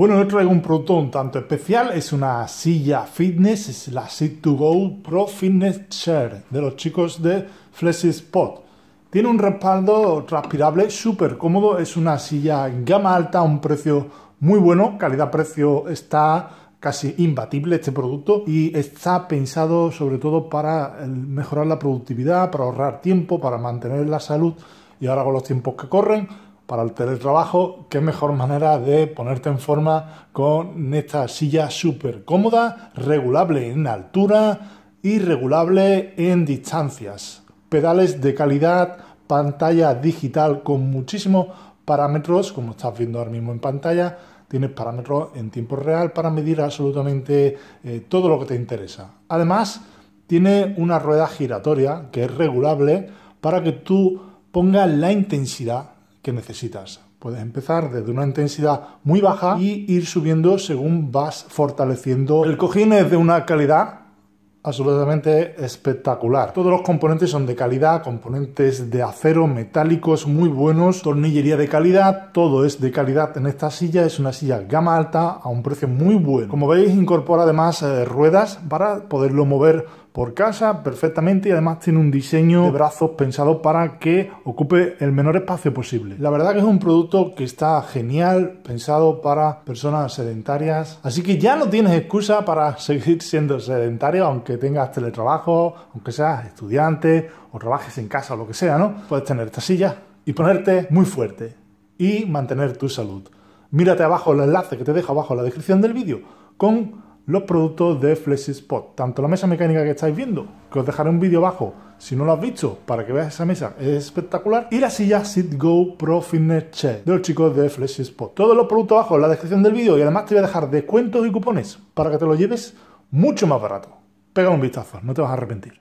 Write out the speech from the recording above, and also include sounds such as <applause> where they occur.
Bueno, yo traigo un producto un tanto especial, es una silla fitness, es la sit 2 go Pro Fitness Chair de los chicos de Spot. Tiene un respaldo transpirable súper cómodo, es una silla en gama alta un precio muy bueno, calidad-precio está casi imbatible este producto y está pensado sobre todo para mejorar la productividad, para ahorrar tiempo, para mantener la salud y ahora con los tiempos que corren para el teletrabajo, qué mejor manera de ponerte en forma con esta silla súper cómoda, regulable en altura y regulable en distancias. Pedales de calidad, pantalla digital con muchísimos parámetros, como estás viendo ahora mismo en pantalla, tienes parámetros en tiempo real para medir absolutamente eh, todo lo que te interesa. Además, tiene una rueda giratoria que es regulable para que tú pongas la intensidad necesitas. Puedes empezar desde una intensidad muy baja y ir subiendo según vas fortaleciendo el cojín es de una calidad absolutamente espectacular. Todos los componentes son de calidad, componentes de acero, metálicos muy buenos, tornillería de calidad, todo es de calidad en esta silla, es una silla gama alta a un precio muy bueno. Como veis incorpora además eh, ruedas para poderlo mover por casa perfectamente y además tiene un diseño de brazos pensado para que ocupe el menor espacio posible. La verdad que es un producto que está genial, pensado para personas sedentarias, así que ya no tienes excusa para <laughs> seguir siendo sedentario, aunque tengas teletrabajo, aunque seas estudiante o trabajes en casa o lo que sea, ¿no? Puedes tener esta silla y ponerte muy fuerte y mantener tu salud. Mírate abajo el enlace que te dejo abajo en la descripción del vídeo con los productos de Spot. Tanto la mesa mecánica que estáis viendo, que os dejaré un vídeo abajo si no lo has visto para que veas esa mesa, es espectacular. Y la silla SitGo Pro Fitness Chair de los chicos de Spot. Todos los productos abajo en la descripción del vídeo y además te voy a dejar descuentos y cupones para que te lo lleves mucho más barato pega un vistazo, no te vas a arrepentir.